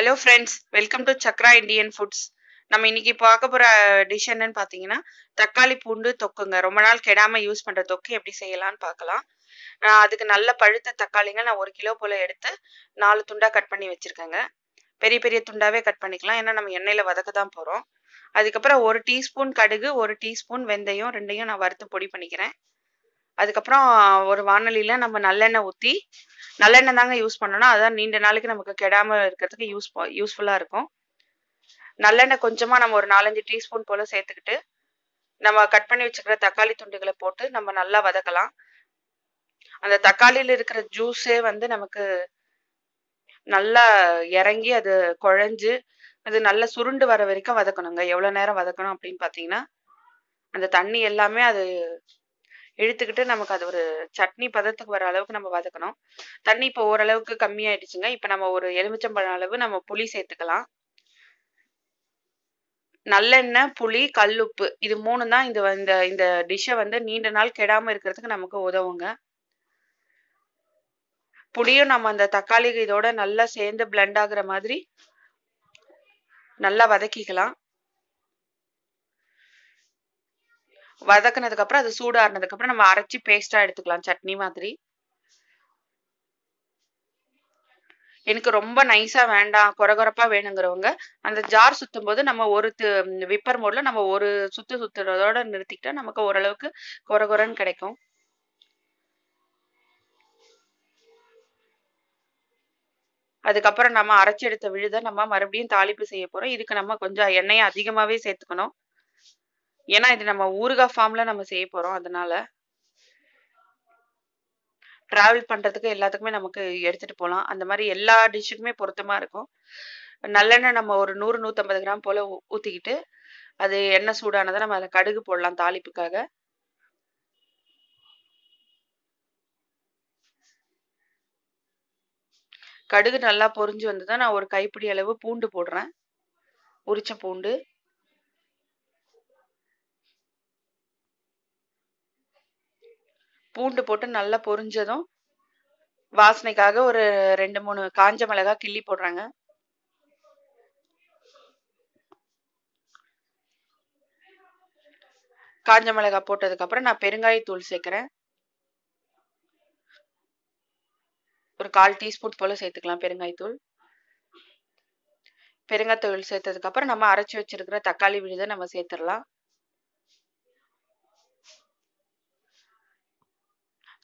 Hello friends welcome to Chakra Indian foods நம்ம இன்னைக்கு பார்க்க போகிற டிஷ் என்னன்னு பார்த்தீங்கன்னா தக்காளி பூண்டு தொக்குங்க ரொம்ப நாள் கெடாமல் யூஸ் பண்ணுற தொக்கு எப்படி செய்யலாம்னு பார்க்கலாம் நான் அதுக்கு நல்ல பழுத்த தக்காளிங்க நான் ஒரு கிலோ போல் எடுத்து நாலு துண்டாக கட் பண்ணி வச்சுருக்கேங்க பெரிய பெரிய துண்டாவே கட் பண்ணிக்கலாம் ஏன்னா நம்ம எண்ணெயில் வதக்க தான் போகிறோம் அதுக்கப்புறம் ஒரு டீஸ்பூன் கடுகு ஒரு டீஸ்பூன் வெந்தயம் ரெண்டையும் நான் வறுத்து பொடி பண்ணிக்கிறேன் அதுக்கப்புறம் ஒரு வானொலியில நம்ம நல்லெண்ணெய் ஊற்றி நல்லெண்ணெய் தாங்க யூஸ் பண்ணணும் அதான் நீண்ட நாளைக்கு நமக்கு கெடாமல் இருக்கிறதுக்கு யூஸ் யூஸ்ஃபுல்லாக இருக்கும் நல்லெண்ணெய் கொஞ்சமாக நம்ம ஒரு நாலஞ்சு டீஸ்பூன் போல் சேர்த்துக்கிட்டு நம்ம கட் பண்ணி வச்சுக்கிற தக்காளி துண்டுகளை போட்டு நம்ம நல்லா வதக்கலாம் அந்த தக்காளியில் இருக்கிற ஜூஸே வந்து நமக்கு நல்லா இறங்கி அது குழஞ்சு அது நல்லா சுருண்டு வர வரைக்கும் வதக்கணுங்க எவ்வளோ நேரம் வதக்கணும் அப்படின்னு பார்த்தீங்கன்னா அந்த தண்ணி எல்லாமே அது இழுத்துக்கிட்டு நமக்கு அது ஒரு சட்னி பதத்துக்கு வர அளவுக்கு நம்ம வதக்கணும் தண்ணி இப்போ ஓரளவுக்கு கம்மியாயிடுச்சுங்க இப்போ நம்ம ஒரு எலுமிச்சம்பழம் அளவு நம்ம புளி சேர்த்துக்கலாம் நல்லெண்ணெய் புளி கல்லுப்பு இது மூணு தான் இந்த இந்த இந்த டிஷ்ஷை வந்து நீண்ட நாள் கெடாமல் இருக்கிறதுக்கு நமக்கு உதவுங்க புளியும் நம்ம அந்த தக்காளி இதோட நல்லா சேர்ந்து பிளெண்ட் ஆகுற மாதிரி நல்லா வதக்கிக்கலாம் அப்புறம் அது அப்புறம் நம்ம அரைச்சி பேஸ்டா எடுத்துக்கலாம் சட்னி மாதிரி எனக்கு ரொம்ப நைஸா வேண்டாம் குறகுறப்பா வேணுங்கிறவங்க அந்த ஜார் சுத்தும் போது நம்ம ஒரு விப்பர் மோட்ல நம்ம ஒரு சுத்து சுத்துறதோட நிறுத்திக்கிட்டா நமக்கு ஓரளவுக்கு குறகுறன்னு கிடைக்கும் அதுக்கப்புறம் நம்ம அரைச்சி எடுத்த விழுதை நம்ம மறுபடியும் தாளிப்பு செய்ய போறோம் இதுக்கு நம்ம கொஞ்சம் எண்ணெயை அதிகமாவே சேர்த்துக்கணும் ஏன்னா இது நம்ம ஊருகா ஃபார்ம்ல நம்ம செய்ய போறோம் அதனால டிராவல் பண்றதுக்கு எல்லாத்துக்குமே நமக்கு எடுத்துட்டு போகலாம் அந்த மாதிரி எல்லா டிஷ்ஷுக்குமே பொருத்தமா இருக்கும் நல்லெண்ணெய் நம்ம ஒரு நூறு நூற்றம்பது கிராம் போல ஊத்திக்கிட்டு அது எண்ணெய் சூடானதை நம்ம அதில் கடுகு போடலாம் தாளிப்புக்காக கடுகு நல்லா பொரிஞ்சு வந்து தான் நான் ஒரு கைப்பிடி அளவு பூண்டு போடுறேன் உரிச்ச பூண்டு பூண்டு போட்டு நல்லா பொரிஞ்சதும் வாசனைக்காக ஒரு ரெண்டு மூணு காஞ்ச மிளகா கிள்ளி போடுறாங்க காஞ்ச போட்டதுக்கு போட்டதுக்கப்புறம் நான் பெருங்காயத்தூள் சேர்க்குறேன் ஒரு கால் டீஸ்பூன் போல் சேர்த்துக்கலாம் பெருங்காயத்தூள் பெருங்காயத்தூள் சேர்த்ததுக்கப்புறம் நம்ம அரைச்சி வச்சிருக்கிற தக்காளி விழுதை நம்ம சேர்த்துடலாம்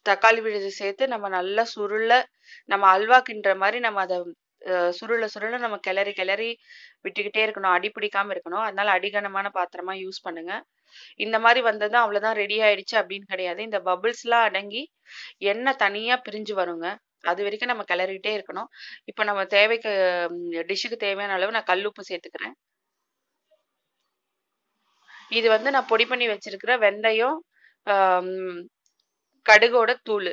தக்காளி விழுது சேர்த்து நம்ம நல்லா சுருள நம்ம அல்வாக்குன்ற மாதிரி நம்ம அதை சுருள சுருள நம்ம கிளறி கிளறி விட்டுக்கிட்டே இருக்கணும் அடி பிடிக்காம இருக்கணும் அதனால அடிகனமான பாத்திரமா யூஸ் பண்ணுங்க இந்த மாதிரி வந்ததும் அவ்வளவுதான் ரெடி ஆயிடுச்சு அப்படின்னு கிடையாது இந்த பபிள்ஸ் எல்லாம் அடங்கி எண்ணெய் தனியா பிரிஞ்சு வருங்க அது வரைக்கும் நம்ம கிளறிக்கிட்டே இருக்கணும் இப்போ நம்ம தேவைக்கு டிஷ்ஷுக்கு தேவையான அளவு நான் கல் உப்பு சேர்த்துக்கிறேன் இது வந்து நான் பொடி பண்ணி வச்சிருக்கிற வெந்தயம் கடுகோட தூள்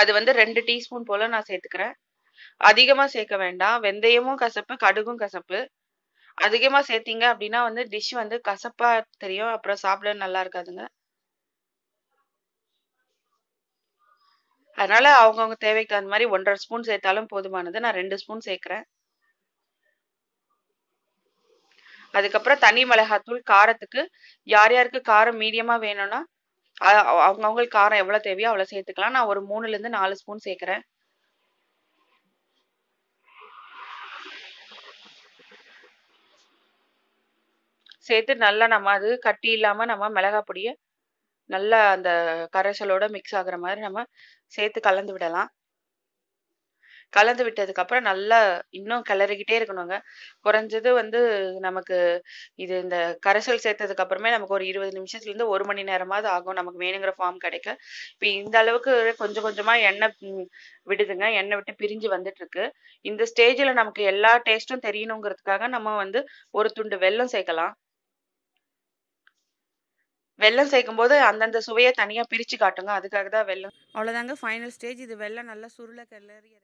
அது வந்து ரெண்டு டீஸ்பூன் போல நான் சேர்த்துக்கிறேன் அதிகமா சேர்க்க வேண்டாம் வெந்தயமும் கசப்பு கடுகும் கசப்பு அதிகமா சேர்த்தீங்க அப்படின்னா வந்து டிஷ் வந்து கசப்பா தெரியும் அப்புறம் சாப்பிட நல்லா இருக்காதுங்க அதனால அவங்கவுங்க தேவைக்கு தகுந்த மாதிரி ஒன்றரை ஸ்பூன் சேர்த்தாலும் போதுமானது நான் ரெண்டு ஸ்பூன் சேர்க்கிறேன் அதுக்கப்புறம் தனி மிளகாத்தூள் காரத்துக்கு யார் யாருக்கு காரம் மீடியமா வேணும்னா அவங்க அவங்களுக்கு காரம் எவ்வளவு தேவையோ அவ்வளோ சேர்த்துக்கலாம் நான் ஒரு மூணுல இருந்து நாலு ஸ்பூன் சேர்க்கிறேன் சேர்த்து நல்லா நம்ம அது கட்டி இல்லாம நம்ம மிளகா பொடியை நல்லா அந்த கரைசலோட மிக்ஸ் ஆகுற மாதிரி நம்ம சேர்த்து கலந்து விடலாம் கலந்து விட்டதுக்கு அப்புறம் நல்லா இன்னும் கிளறிக்கிட்டே இருக்கணுங்க. குறைஞ்சது வந்து நமக்கு இது இந்த கரைசல் சேர்த்ததுக்கு அப்புறமே நமக்கு ஒரு நிமிஷத்துல நிமிஷத்துலேருந்து ஒரு மணி நேரமாவது ஆகும் நமக்கு வேணுங்கிற ஃபார்ம் கிடைக்க. இப்ப இந்த அளவுக்கு கொஞ்சம் கொஞ்சமா எண்ணெய் விடுதுங்க. எண்ணெய் விட்டு பிரிஞ்சு வந்துட்டு இருக்கு இந்த ஸ்டேஜ்ல நமக்கு எல்லா டேஸ்ட்டும் தெரியணுங்கிறதுக்காக நம்ம வந்து ஒரு துண்டு வெல்லம் சேர்க்கலாம். வெல்லம் போது அந்தந்த சுவைய தனியா பிரிச்சு காட்டுங்க. அதுக்காக தான் வெள்ளம் அவ்வளோதாங்க ஃபைனல் ஸ்டேஜ். இது வெள்ளம் நல்லா சுருள கிளறி